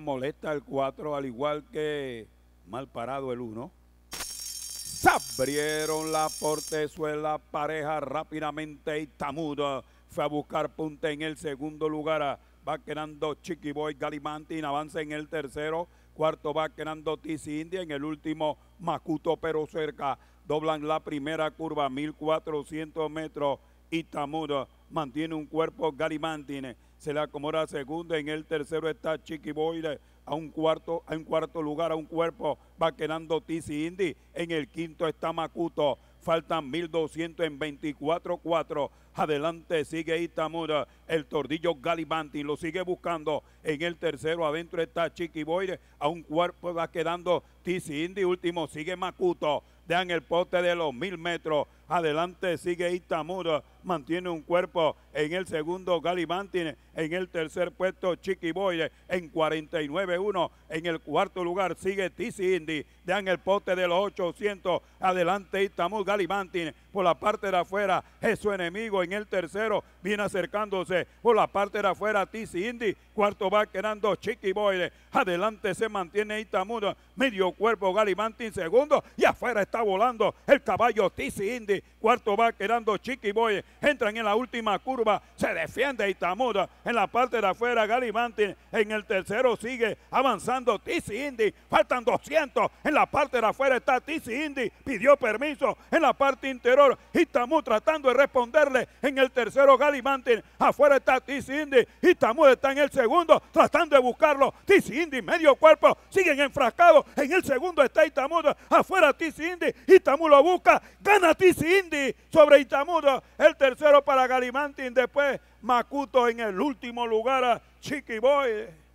molesta el 4 al igual que mal parado el 1. Abrieron la portezuela pareja rápidamente y tamudo fue a buscar punta en el segundo lugar. Va quedando Boy Galimantin, avanza en el tercero. Cuarto va quedando Tizi India en el último Macuto pero cerca. Doblan la primera curva, 1400 metros Itamura. Mantiene un cuerpo Galimantine. Se le acomoda segunda. En el tercero está Chiquiboyle. A un cuarto, a un cuarto lugar, a un cuerpo. Va quedando Tizi Indy. En el quinto está Makuto. Faltan 1200 en 24-4. Adelante sigue Itamura. El tordillo Galibanti lo sigue buscando. En el tercero adentro está Boyle A un cuerpo va quedando Tizi Indy. Último sigue Makuto. dan el poste de los mil metros. Adelante sigue Itamuro. Mantiene un cuerpo en el segundo Galibantine. En el tercer puesto Chiquiboyle. En 49-1. En el cuarto lugar sigue Tizi Indy. Dan el poste de los 800. Adelante Itamudo Galibantine. Por la parte de afuera es su enemigo. En el tercero viene acercándose. Por la parte de afuera Tizi Indy. Cuarto va quedando Chiquiboyle. Adelante se mantiene Itamudo, Medio cuerpo Galibantine segundo. Y afuera está volando el caballo Tizi Indy cuarto va quedando Chiqui Boy, entran en la última curva, se defiende Itamuda en la parte de afuera Galimantin, en el tercero sigue avanzando Tizi Indy, faltan 200, en la parte de afuera está Tizi Indy, pidió permiso, en la parte interior Itamú tratando de responderle, en el tercero Galimantin, afuera está Tizi Indy, Itamú está en el segundo, tratando de buscarlo, Tizi Indy medio cuerpo, siguen enfrascados, en el segundo está Itamura, afuera Tizi Indy, Itamú lo busca, gana Tizi Indy sobre Itamudo, el tercero para Galimantin, después Macuto en el último lugar, Chiqui Boy.